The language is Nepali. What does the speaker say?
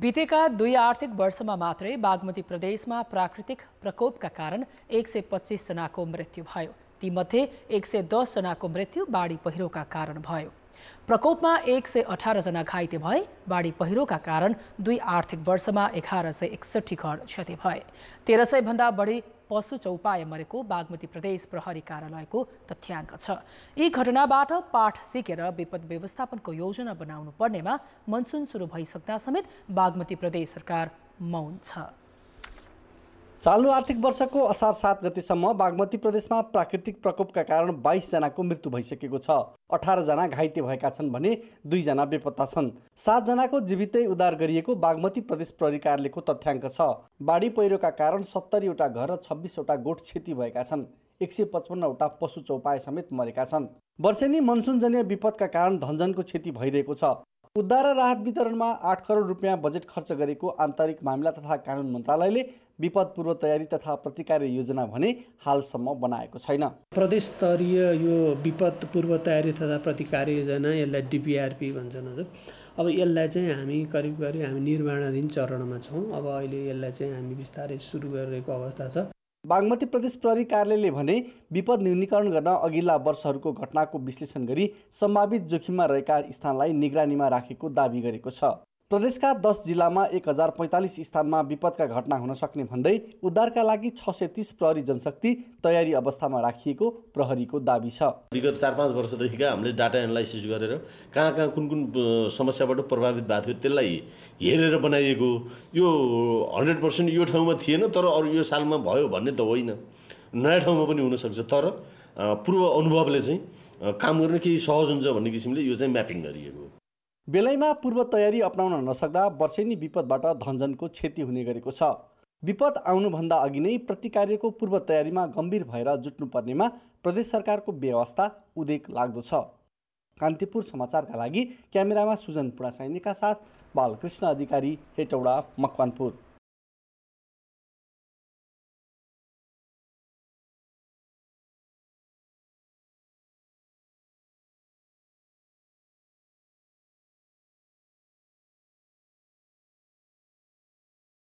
बितेका दुई आर्थिक वर्षमा मात्रै बागमती प्रदेशमा प्राकृतिक प्रकोपका कारण एक सय पच्चिसजनाको मृत्यु भयो तीमध्ये एक सय दसजनाको मृत्यु बाढी पहिरोका कारण भयो प्रकोपमा एक सय अठारजना घाइते भए बाढी पहिरोका कारण दुई आर्थिक वर्षमा एघार सय एकसठी घर क्षति भए तेह्र सयभन्दा बढी पशु चौपाय मरेको बागमती प्रदेश प्रहरी कार्यालयको तथ्याङ्क छ यी घटनाबाट पाठ सिकेर विपद व्यवस्थापनको योजना बनाउनु पर्नेमा मनसुन सुरु भइसक्दा समेत बागमती प्रदेश सरकार मौन छ चालु आर्थिक वर्षको असार सात गतिसम्म बागमती प्रदेशमा प्राकृतिक प्रकोपका कारण बाइसजनाको मृत्यु भइसकेको छ अठारजना घाइते भएका छन् भने दुईजना बेपत्ता छन् सातजनाको जीवितै उद्धार गरिएको बागमती प्रदेश प्रहरी तथ्याङ्क छ बाढी पहिरोका कारण सत्तरीवटा घर र छब्बिसवटा गोठ क्षति भएका छन् एक सय पचपन्नवटा पशु चौपाए समेत मरेका छन् वर्षेनी मनसुनजन्य विपदका कारण धनजनको क्षति भइरहेको छ उद्धार र राहत वितरणमा आठ करोड रुपियाँ बजेट खर्च गरेको आन्तरिक मामिला तथा कानुन मन्त्रालयले पूर्व तयारी तथा प्रतिकार योजना भने हालसम्म बनाएको छैन प्रदेश स्तरीय यो विपद पूर्व तयारी तथा प्रतिकार योजना यसलाई डिपिआरपी भन्छन् हजुर अब यसलाई चाहिँ हामी करिब करिब हामी निर्माणाधीन चरणमा छौँ अब अहिले यसलाई चाहिँ हामी बिस्तारै सुरु गरिरहेको अवस्था छ बागमती प्रदेश प्रहरी कार्यालयले भने विपद न्यूनीकरण गर्न अघिल्ला वर्षहरूको घटनाको विश्लेषण गरी सम्भावित जोखिममा रहेका स्थानलाई निगरानीमा राखेको दावी गरेको छ प्रदेशका दस जिल्लामा एक हजार पैँतालिस स्थानमा विपदका घटना हुन सक्ने भन्दै उद्धारका लागि छ सय तिस प्रहरी जनशक्ति तयारी अवस्थामा राखिएको प्रहरीको दावी छ विगत चार पाँच वर्षदेखिका हामीले डाटा एनालाइसिस गरेर कहाँ कहाँ कुन कुन समस्याबाट प्रभावित भएको थियो त्यसलाई हेरेर बनाइएको यो हन्ड्रेड पर्सेन्ट यो ठाउँमा थिएन तर अरू यो सालमा भयो भन्ने त होइन नयाँ ठाउँमा पनि हुनसक्छ तर पूर्व अनुभवले चाहिँ काम गर्न केही सहज हुन्छ भन्ने किसिमले यो चाहिँ म्यापिङ गरिएको बेलैमा पूर्व तयारी अप्नाउन नसक्दा वर्षेनी विपदबाट धनजनको क्षति हुने गरेको छ विपद आउनुभन्दा अघि नै प्रतिकार्यको पूर्व तयारीमा गम्भीर भएर जुट्नुपर्नेमा प्रदेश सरकारको व्यवस्था उदेक लाग्दो छ कान्तिपुर समाचारका लागि क्यामेरामा सुजन पुडासाइनेका साथ बालकृष्ण अधिकारी हेटौडा मकवानपुर